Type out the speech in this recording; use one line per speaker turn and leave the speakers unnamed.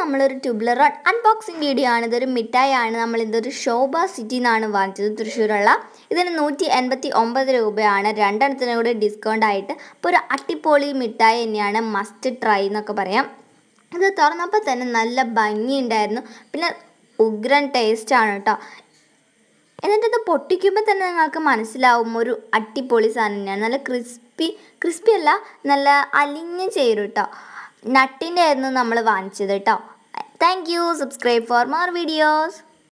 നമ്മളൊരു tubular road unboxing video ആണ് ഇതൊരു മിഠായിയാണ് നമ്മൾ ഇതൊരു ശോഭ സിറ്റി എന്നാണ് വാങ്ങിച്ചത് തൃശ്ശൂരുള്ള ഇതിന് നൂറ്റി എൺപത്തി ഒമ്പത് രൂപയാണ് രണ്ടെണ്ണത്തിനും കൂടി ഡിസ്കൗണ്ട് ആയിട്ട് അപ്പോൾ ഒരു അട്ടിപ്പൊളി മിഠായി തന്നെയാണ് മസ്റ്റ് ട്രൈ എന്നൊക്കെ പറയാം ഇത് തുറന്നപ്പോൾ തന്നെ നല്ല ഭംഗിയുണ്ടായിരുന്നു പിന്നെ ഉഗ്രൻ ടേസ്റ്റാണ് കേട്ടോ എന്നിട്ടത് പൊട്ടിക്കുമ്പോൾ തന്നെ നിങ്ങൾക്ക് മനസ്സിലാവും ഒരു അട്ടിപ്പൊളി സാധനം തന്നെയാണ് നല്ല ക്രിസ്പി ക്രിസ്പി അല്ല നല്ല അലിഞ്ഞ ചേരും കേട്ടോ നട്ടിൻ്റെ ആയിരുന്നു നമ്മൾ വാങ്ങിച്ചത് കേട്ടോ thank you subscribe for more videos